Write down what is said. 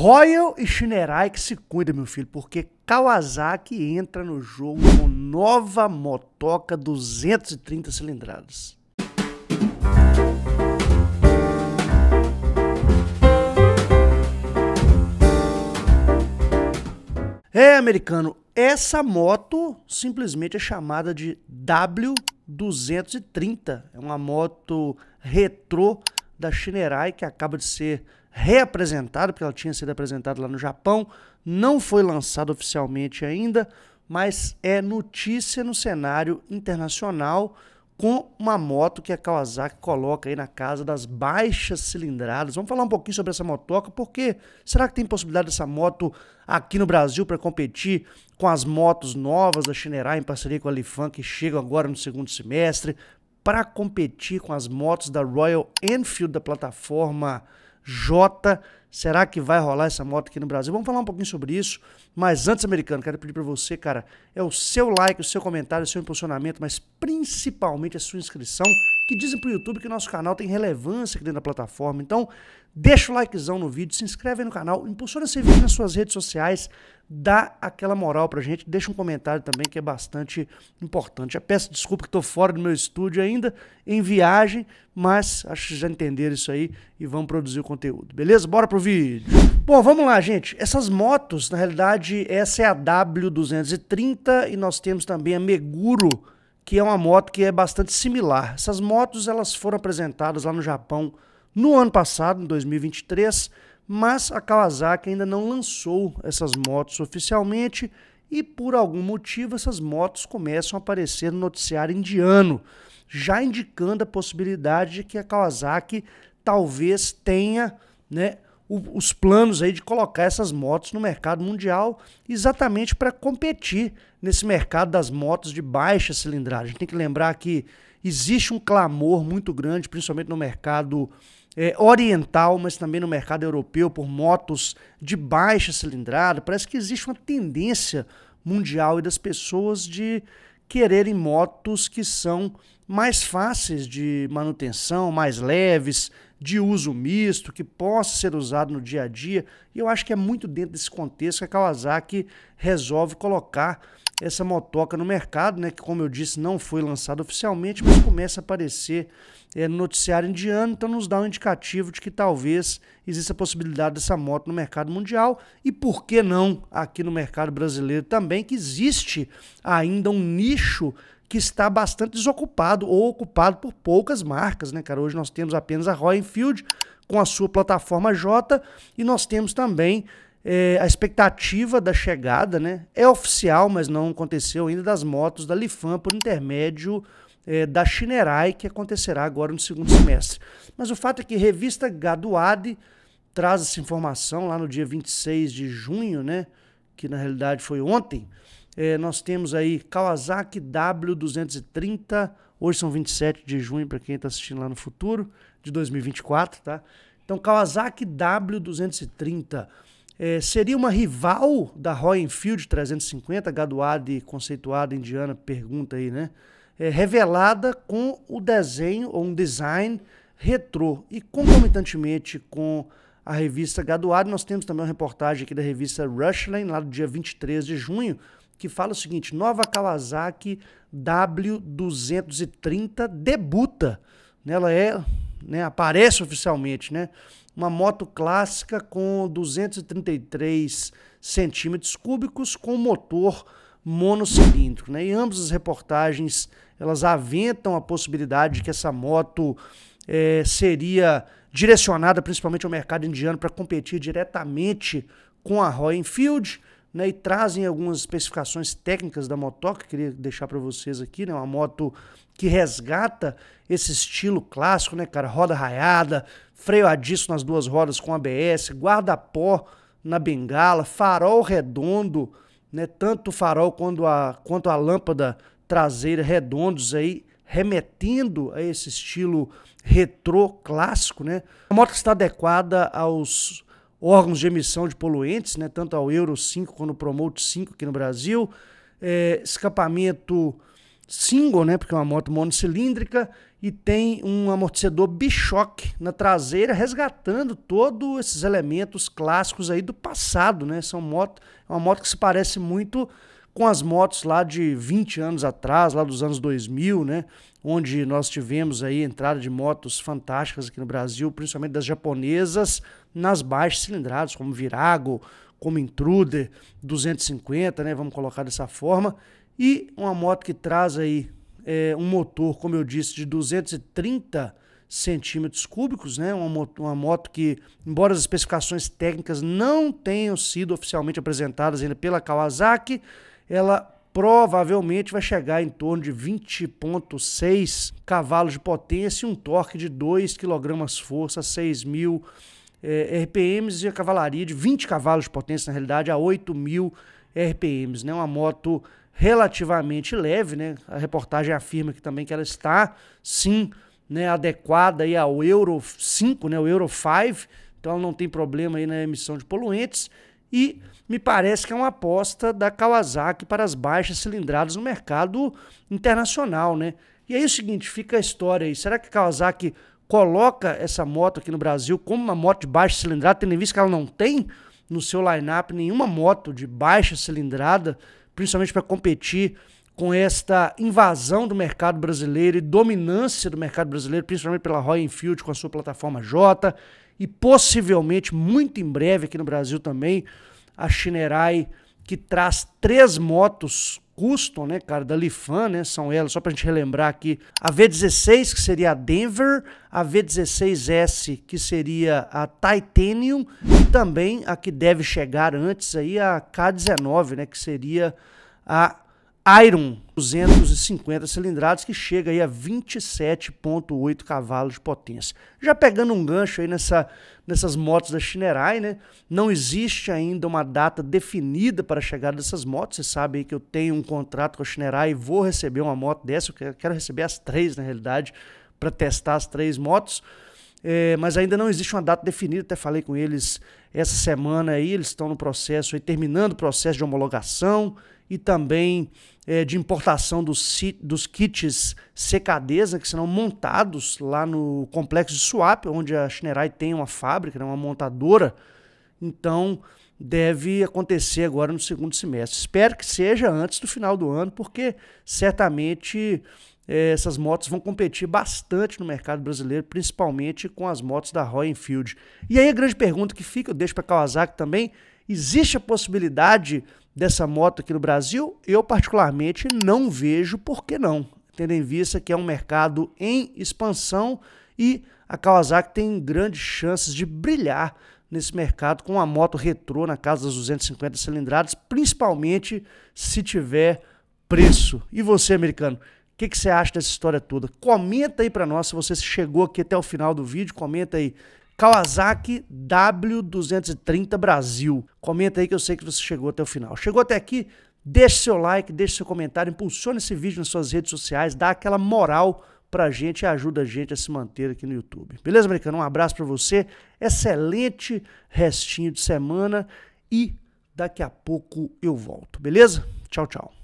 Royal e Shinerai que se cuida, meu filho, porque Kawasaki entra no jogo com nova motoca 230 cilindradas. É, americano, essa moto simplesmente é chamada de W230. É uma moto retrô da Shinerai que acaba de ser reapresentado, porque ela tinha sido apresentada lá no Japão, não foi lançado oficialmente ainda, mas é notícia no cenário internacional com uma moto que a Kawasaki coloca aí na casa das baixas cilindradas. Vamos falar um pouquinho sobre essa motoca, porque será que tem possibilidade dessa moto aqui no Brasil para competir com as motos novas da Shinerai em parceria com a Lifan que chegam agora no segundo semestre para competir com as motos da Royal Enfield da plataforma J. Será que vai rolar essa moto aqui no Brasil? Vamos falar um pouquinho sobre isso. Mas antes, americano, quero pedir para você, cara, é o seu like, o seu comentário, o seu impulsionamento, mas principalmente a sua inscrição que dizem para o YouTube que nosso canal tem relevância aqui dentro da plataforma. Então, deixa o likezão no vídeo, se inscreve aí no canal, impulsiona esse vídeo nas suas redes sociais, dá aquela moral pra gente, deixa um comentário também que é bastante importante. Já peço desculpa que estou fora do meu estúdio ainda, em viagem, mas acho que já entenderam isso aí e vamos produzir o conteúdo. Beleza? Bora pro vídeo. Bom, vamos lá, gente. Essas motos, na realidade, essa é a W230 e nós temos também a Meguro que é uma moto que é bastante similar. Essas motos elas foram apresentadas lá no Japão no ano passado, em 2023, mas a Kawasaki ainda não lançou essas motos oficialmente e por algum motivo essas motos começam a aparecer no noticiário indiano, já indicando a possibilidade de que a Kawasaki talvez tenha né, o, os planos aí de colocar essas motos no mercado mundial, exatamente para competir nesse mercado das motos de baixa cilindrada a gente Tem que lembrar que existe um clamor muito grande, principalmente no mercado é, oriental, mas também no mercado europeu, por motos de baixa cilindrada. Parece que existe uma tendência mundial e das pessoas de quererem motos que são mais fáceis de manutenção, mais leves, de uso misto, que possa ser usado no dia a dia. E eu acho que é muito dentro desse contexto que a Kawasaki resolve colocar essa motoca no mercado, né, que como eu disse não foi lançada oficialmente, mas começa a aparecer é, no noticiário indiano, então nos dá um indicativo de que talvez exista a possibilidade dessa moto no mercado mundial e por que não aqui no mercado brasileiro também, que existe ainda um nicho que está bastante desocupado ou ocupado por poucas marcas, né, cara? Hoje nós temos apenas a Royal Enfield com a sua plataforma J e nós temos também é, a expectativa da chegada, né? É oficial, mas não aconteceu ainda, das motos da Lifan por intermédio é, da Shinerai, que acontecerá agora no segundo semestre. Mas o fato é que revista Gaduade traz essa informação lá no dia 26 de junho, né? Que na realidade foi ontem. É, nós temos aí Kawasaki W230, hoje são 27 de junho, para quem está assistindo lá no futuro, de 2024, tá? Então, Kawasaki W230 é, seria uma rival da Roy Enfield 350, graduada e conceituada indiana, pergunta aí, né? É, revelada com o desenho ou um design retrô. E concomitantemente com a revista graduada. nós temos também uma reportagem aqui da revista Rushline, lá do dia 23 de junho, que fala o seguinte: Nova Kawasaki W230 debuta. Ela é, né, aparece oficialmente, né? uma moto clássica com 233 centímetros cúbicos com motor monocilíndrico. Né? E ambas as reportagens elas aventam a possibilidade de que essa moto é, seria direcionada principalmente ao mercado indiano para competir diretamente com a Royal Enfield né, e trazem algumas especificações técnicas da motoca, queria deixar para vocês aqui, né, uma moto que resgata esse estilo clássico, né, cara, roda raiada, freio a disco nas duas rodas com ABS, guarda-pó na bengala, farol redondo, né, tanto o farol quanto a, quanto a lâmpada traseira redondos aí, remetendo a esse estilo retrô clássico, né? A moto está adequada aos órgãos de emissão de poluentes, né, tanto ao Euro 5 quanto ao Promote 5 aqui no Brasil, é, escapamento single, né, porque é uma moto monocilíndrica, e tem um amortecedor bichoque na traseira, resgatando todos esses elementos clássicos aí do passado, né? São moto, é uma moto que se parece muito com as motos lá de 20 anos atrás, lá dos anos 2000, né? Onde nós tivemos aí entrada de motos fantásticas aqui no Brasil, principalmente das japonesas, nas baixas cilindradas, como Virago, como Intruder 250, né? Vamos colocar dessa forma. E uma moto que traz aí é, um motor, como eu disse, de 230 centímetros cúbicos, né? Uma moto, uma moto que, embora as especificações técnicas não tenham sido oficialmente apresentadas ainda pela Kawasaki, ela provavelmente vai chegar em torno de 20,6 cavalos de potência e um torque de 2 kg força, 6 mil eh, RPMs e a cavalaria de 20 cavalos de potência, na realidade, a 8.000 mil RPMs. Né? Uma moto relativamente leve, né? a reportagem afirma que também que ela está, sim, né, adequada aí ao Euro 5, né, o Euro 5, então ela não tem problema aí na emissão de poluentes e me parece que é uma aposta da Kawasaki para as baixas cilindradas no mercado internacional, né? E aí é o seguinte, fica a história aí. Será que a Kawasaki coloca essa moto aqui no Brasil como uma moto de baixa cilindrada, tendo em vista que ela não tem no seu line-up nenhuma moto de baixa cilindrada, principalmente para competir com esta invasão do mercado brasileiro e dominância do mercado brasileiro, principalmente pela Roy Enfield com a sua plataforma J e possivelmente muito em breve aqui no Brasil também a Shinerai que traz três motos custom, né, cara, da Lifan, né, são elas, só pra gente relembrar aqui, a V16 que seria a Denver, a V16S que seria a Titanium e também a que deve chegar antes aí a K19, né, que seria a Iron 250 cilindradas que chega aí a 27.8 cavalos de potência. Já pegando um gancho aí nessa, nessas motos da Shinerai, né? Não existe ainda uma data definida para a chegada dessas motos. Você sabe aí que eu tenho um contrato com a Shinerai e vou receber uma moto dessa. Eu quero receber as três, na realidade, para testar as três motos. É, mas ainda não existe uma data definida. Até falei com eles essa semana aí. Eles estão no processo, aí, terminando o processo de homologação e também é, de importação dos, dos kits secadeza, que serão montados lá no complexo de swap, onde a Schnerai tem uma fábrica, né, uma montadora. Então, deve acontecer agora no segundo semestre. Espero que seja antes do final do ano, porque certamente é, essas motos vão competir bastante no mercado brasileiro, principalmente com as motos da Royal Enfield. E aí a grande pergunta que fica, eu deixo para Kawasaki também, existe a possibilidade dessa moto aqui no Brasil, eu particularmente não vejo por que não, tendo em vista que é um mercado em expansão e a Kawasaki tem grandes chances de brilhar nesse mercado com uma moto retrô na casa das 250 cilindradas, principalmente se tiver preço. E você, americano, o que, que você acha dessa história toda? Comenta aí para nós se você chegou aqui até o final do vídeo, comenta aí Kawasaki W230 Brasil. Comenta aí que eu sei que você chegou até o final. Chegou até aqui? Deixe seu like, deixe seu comentário, impulsione esse vídeo nas suas redes sociais, dá aquela moral pra gente e ajuda a gente a se manter aqui no YouTube. Beleza, americano? Um abraço para você, excelente restinho de semana e daqui a pouco eu volto, beleza? Tchau, tchau.